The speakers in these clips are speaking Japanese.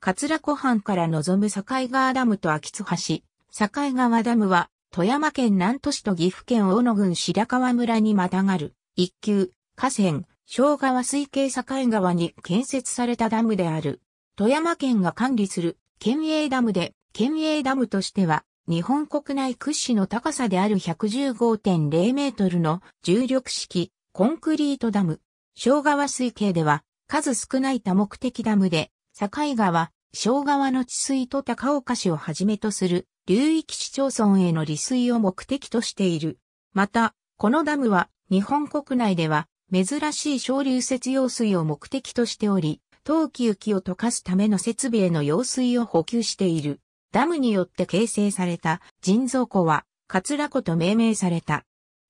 桂湖畔から望む境川ダムと秋津橋、境川ダムは、富山県南都市と岐阜県大野郡白川村にまたがる、一級、河川、小川水系境川に建設されたダムである。富山県が管理する、県営ダムで、県営ダムとしては、日本国内屈指の高さである115.0メートルの重力式コンクリートダム。小川水系では数少ない多目的ダムで境川、小川の治水と高岡市をはじめとする流域市町村への利水を目的としている。また、このダムは日本国内では珍しい小流雪用水を目的としており、陶器雪を溶かすための設備への用水を補給している。ダムによって形成された人造湖は、桂湖と命名された。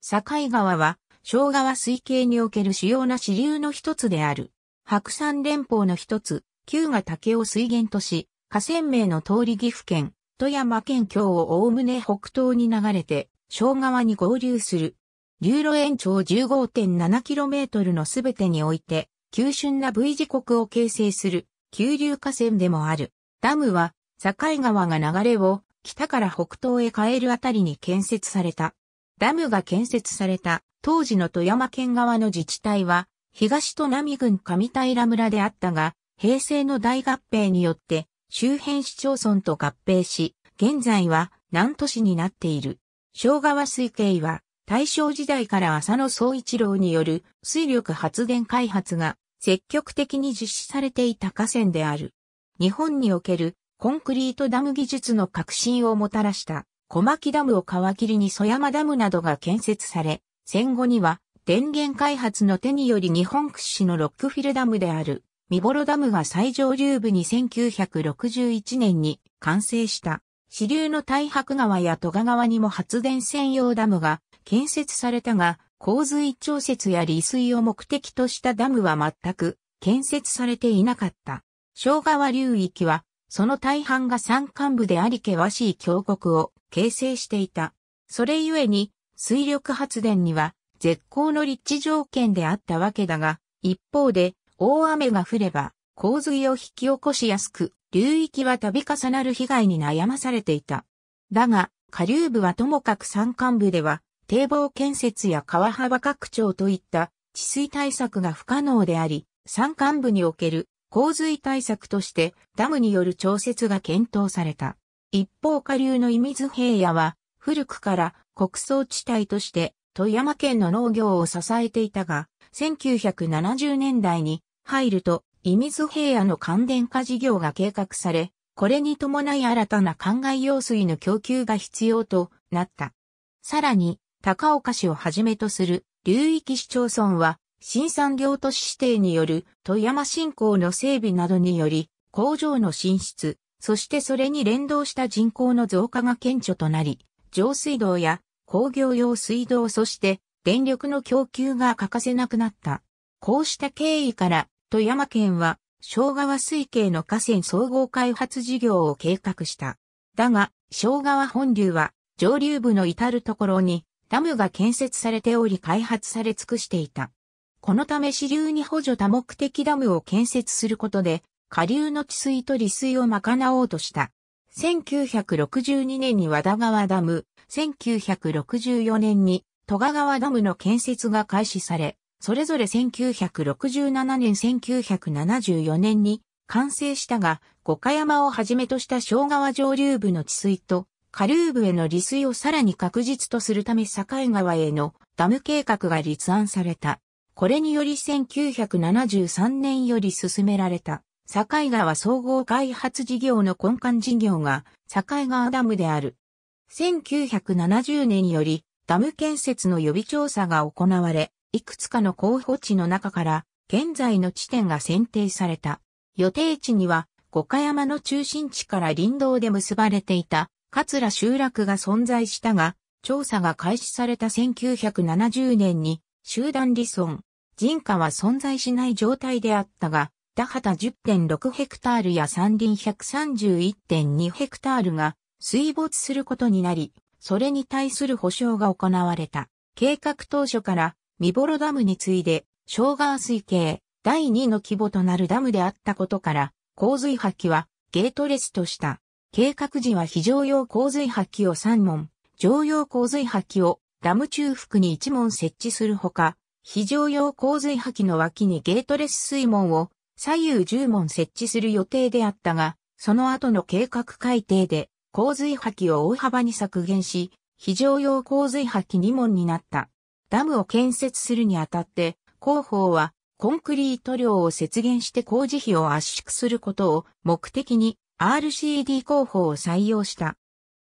境川は、小川水系における主要な支流の一つである。白山連峰の一つ、旧が竹を水源とし、河川名の通り岐阜県、富山県境を概ね北東に流れて、小川に合流する。流路延長 15.7km のすべてにおいて、急峻な V 字国を形成する、急流河川でもある。ダムは、境川が流れを北から北東へ変えるあたりに建設された。ダムが建設された当時の富山県側の自治体は、東と南郡上平村であったが、平成の大合併によって周辺市町村と合併し、現在は南都市になっている。昭川水系は大正時代から浅野総一郎による水力発電開発が積極的に実施されていた河川である。日本におけるコンクリートダム技術の革新をもたらした小牧ダムを皮切りに曽山ダムなどが建設され、戦後には電源開発の手により日本屈指のロックフィルダムであるミボロダムは最上流部に1961年に完成した。支流の大白川や戸賀川にも発電専用ダムが建設されたが、洪水調節や利水を目的としたダムは全く建設されていなかった。小川流域は、その大半が山間部であり険しい峡谷を形成していた。それゆえに、水力発電には絶好の立地条件であったわけだが、一方で、大雨が降れば洪水を引き起こしやすく、流域は度重なる被害に悩まされていた。だが、下流部はともかく山間部では、堤防建設や川幅拡張といった治水対策が不可能であり、山間部における洪水対策としてダムによる調節が検討された。一方下流の伊水平野は古くから国葬地帯として富山県の農業を支えていたが、1970年代に入ると、伊水平野の乾電化事業が計画され、これに伴い新たな灌漑用水の供給が必要となった。さらに、高岡市をはじめとする流域市町村は、新産業都市指定による富山振興の整備などにより、工場の進出、そしてそれに連動した人口の増加が顕著となり、上水道や工業用水道そして電力の供給が欠かせなくなった。こうした経緯から富山県は、昭川水系の河川総合開発事業を計画した。だが、昭川本流は、上流部の至るところに、ダムが建設されており開発され尽くしていた。このため支流に補助多目的ダムを建設することで、下流の治水と利水を賄おうとした。1962年に和田川ダム、1964年に戸賀川ダムの建設が開始され、それぞれ1967年1974年に完成したが、五箇山をはじめとした小川上流部の治水と、下流部への利水をさらに確実とするため境川へのダム計画が立案された。これにより1973年より進められた。境川総合開発事業の根幹事業が境川ダムである。1970年よりダム建設の予備調査が行われ、いくつかの候補地の中から、現在の地点が選定された。予定地には、五箇山の中心地から林道で結ばれていた、桂集落が存在したが、調査が開始された1970年に、集団離村、人家は存在しない状態であったが、田畑10.6ヘクタールや山林131.2ヘクタールが水没することになり、それに対する保障が行われた。計画当初からミボロダムに次いで、小川水系第2の規模となるダムであったことから、洪水破棄はゲートレスとした。計画時は非常用洪水破棄を3門、常用洪水破棄をダム中腹に1門設置するほか、非常用洪水破棄の脇にゲートレス水門を左右10門設置する予定であったが、その後の計画改定で洪水破棄を大幅に削減し、非常用洪水破棄2門になった。ダムを建設するにあたって、広報はコンクリート量を節減して工事費を圧縮することを目的に RCD 広報を採用した。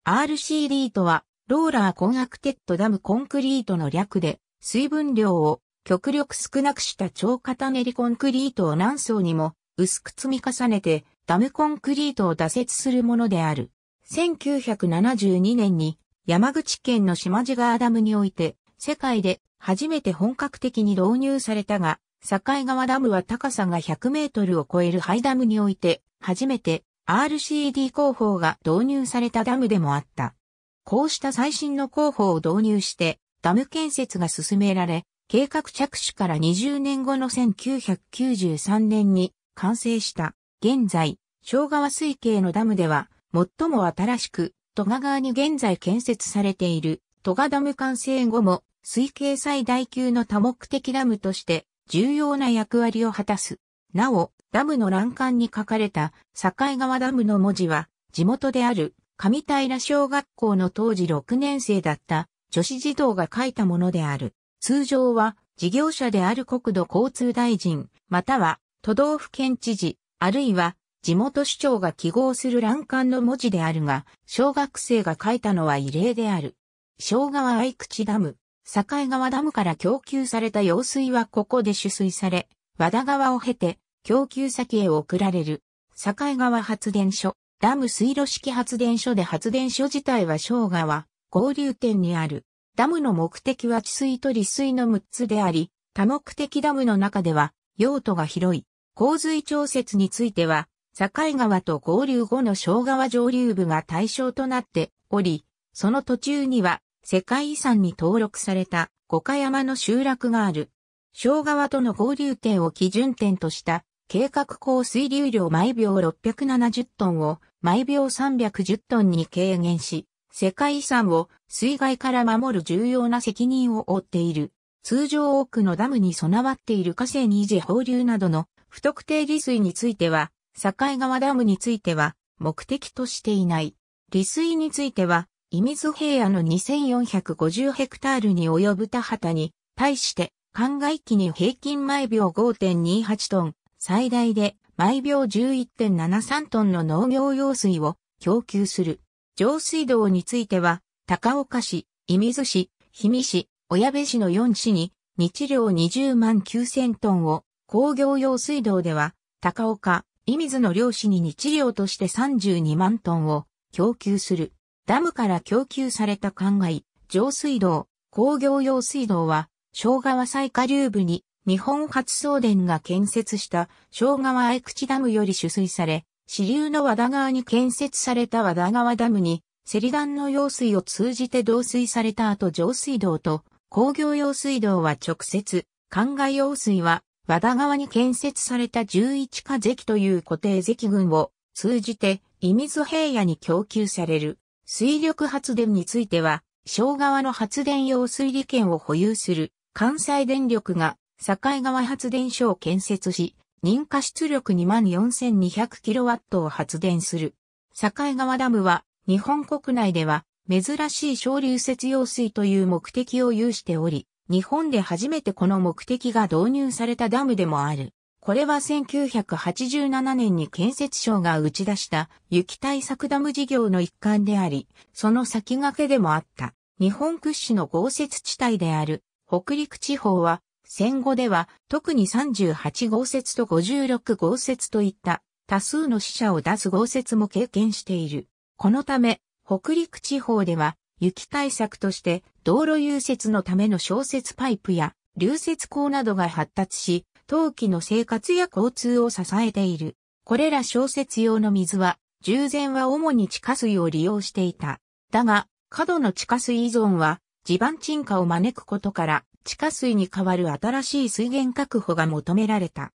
RCD とは、ローラーコンアクテッドダムコンクリートの略で、水分量を極力少なくした超固練りコンクリートを何層にも薄く積み重ねて、ダムコンクリートを打設するものである。1972年に山口県の島地川ダムにおいて世界で初めて本格的に導入されたが、境川ダムは高さが100メートルを超えるハイダムにおいて、初めて RCD 工法が導入されたダムでもあった。こうした最新の工法を導入して、ダム建設が進められ、計画着手から20年後の1993年に完成した。現在、小川水系のダムでは、最も新しく、戸賀川に現在建設されている、戸賀ダム完成後も水系最大級の多目的ダムとして重要な役割を果たす。なお、ダムの欄干に書かれた境川ダムの文字は、地元である上平小学校の当時6年生だった女子児童が書いたものである。通常は事業者である国土交通大臣、または都道府県知事、あるいは地元市長が記号する欄干の文字であるが、小学生が書いたのは異例である。小川愛口ダム、境川ダムから供給された用水はここで取水され、和田川を経て供給先へ送られる。境川発電所、ダム水路式発電所で発電所自体は小川、合流点にある。ダムの目的は治水と利水の6つであり、多目的ダムの中では用途が広い。洪水調節については、境川と合流後の小川上流部が対象となっており、その途中には世界遺産に登録された五箇山の集落がある。小川との合流点を基準点とした計画降水流量毎秒670トンを毎秒310トンに軽減し、世界遺産を水害から守る重要な責任を負っている。通常多くのダムに備わっている河川維持放流などの不特定利水については、境川ダムについては目的としていない。利水については伊水平野の2450ヘクタールに及ぶ田畑に、対して、灌漑機に平均毎秒5.28トン、最大で毎秒11.73トンの農業用水を供給する。上水道については、高岡市、伊水市、氷見市、小矢部市の4市に、日量20万9000トンを、工業用水道では、高岡、伊水の両市に日量として32万トンを供給する。ダムから供給された灌漑、上水道、工業用水道は、小川最下流部に日本初送電が建設した小川愛口ダムより取水され、支流の和田川に建設された和田川ダムに、セリダンの用水を通じて導水された後上水道と工業用水道は直接、灌漑用水は和田川に建設された11化石という固定関群を通じて、伊水平野に供給される。水力発電については、小川の発電用水利権を保有する関西電力が境川発電所を建設し、認可出力 24,200kW を発電する。境川ダムは日本国内では珍しい小流雪用水という目的を有しており、日本で初めてこの目的が導入されたダムでもある。これは1987年に建設省が打ち出した雪対策ダム事業の一環であり、その先駆けでもあった。日本屈指の豪雪地帯である北陸地方は戦後では特に38豪雪と56豪雪といった多数の死者を出す豪雪も経験している。このため北陸地方では雪対策として道路融雪のための小雪パイプや流雪溝などが発達し陶器の生活や交通を支えている。これら小説用の水は、従前は主に地下水を利用していた。だが、過度の地下水依存は、地盤沈下を招くことから、地下水に代わる新しい水源確保が求められた。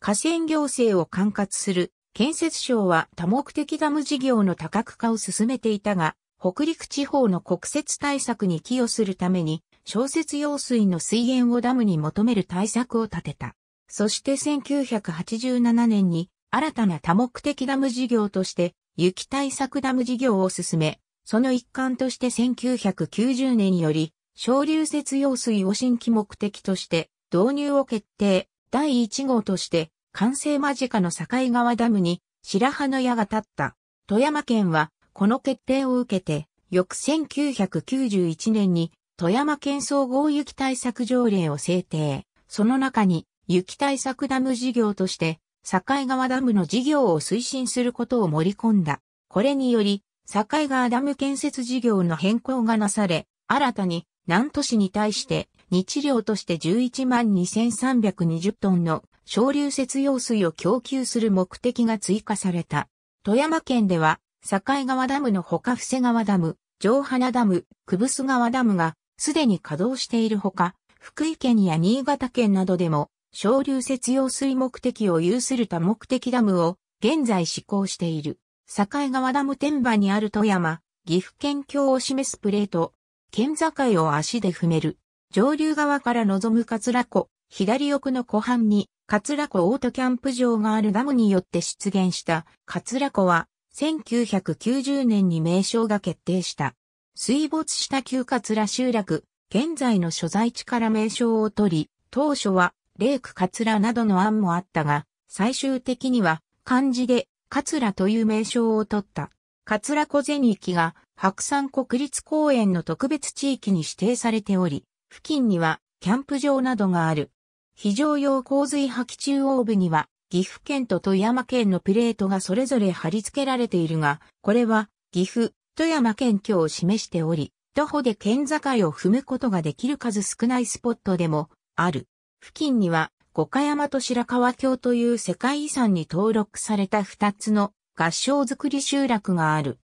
河川行政を管轄する建設省は多目的ダム事業の多角化を進めていたが、北陸地方の国設対策に寄与するために、小説用水の水源をダムに求める対策を立てた。そして1987年に新たな多目的ダム事業として雪対策ダム事業を進め、その一環として1990年より小流節用水を新規目的として導入を決定。第1号として完成間近の境川ダムに白羽の矢が立った。富山県はこの決定を受けて翌1991年に富山県総合雪対策条例を制定。その中に雪対策ダム事業として、境川ダムの事業を推進することを盛り込んだ。これにより、境川ダム建設事業の変更がなされ、新たに南都市に対して日量として11万2320トンの省流節用水を供給する目的が追加された。富山県では、境川ダムのほか伏施川ダム、上花ダム、久伏川ダムがすでに稼働しているほか、福井県や新潟県などでも昇流節用水目的を有する多目的ダムを現在施行している。境川ダム天場にある富山、岐阜県境を示すプレート。県境を足で踏める。上流側から望む桂湖、左奥の湖畔に桂湖オートキャンプ場があるダムによって出現した桂湖は1990年に名称が決定した。水没した旧桂集落、現在の所在地から名称を取り、当初はレークカツラなどの案もあったが、最終的には漢字でカツラという名称を取った。カツラ小銭域が白山国立公園の特別地域に指定されており、付近にはキャンプ場などがある。非常用洪水破棄中央部には岐阜県と富山県のプレートがそれぞれ貼り付けられているが、これは岐阜、富山県境を示しており、徒歩で県境を踏むことができる数少ないスポットでもある。付近には、五箇山と白川橋という世界遺産に登録された二つの合掌造り集落がある。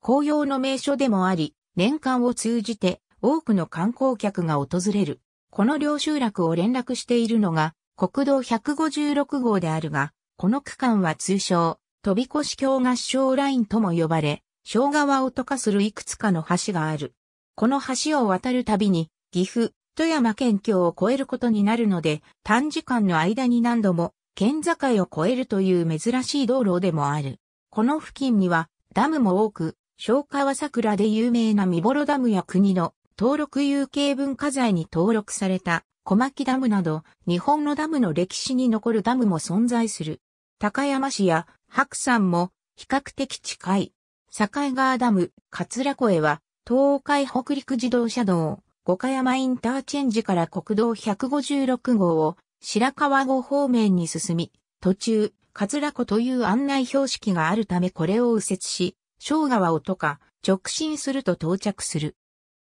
紅葉の名所でもあり、年間を通じて多くの観光客が訪れる。この両集落を連絡しているのが国道156号であるが、この区間は通称、飛び越し橋合掌ラインとも呼ばれ、小川を溶かするいくつかの橋がある。この橋を渡るたびに、岐阜、富山県境を越えることになるので、短時間の間に何度も県境を越えるという珍しい道路でもある。この付近にはダムも多く、昭和桜で有名な見幌ダムや国の登録有形文化財に登録された小牧ダムなど日本のダムの歴史に残るダムも存在する。高山市や白山も比較的近い。境川ダム、桂越は東海北陸自動車道、五箇山インターチェンジから国道156号を白川郷方面に進み、途中、桂湖という案内標識があるためこれを右折し、小川をとか直進すると到着する。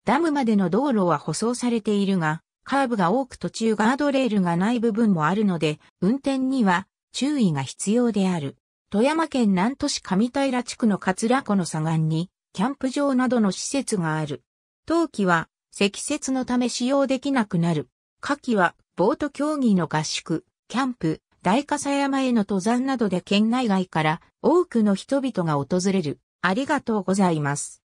ダムまでの道路は舗装されているが、カーブが多く途中ガードレールがない部分もあるので、運転には注意が必要である。富山県南都市上平地区の桂湖の左岸に、キャンプ場などの施設がある。冬季は積雪のため使用できなくなる。夏季は、ボート競技の合宿、キャンプ、大笠山への登山などで県内外から多くの人々が訪れる。ありがとうございます。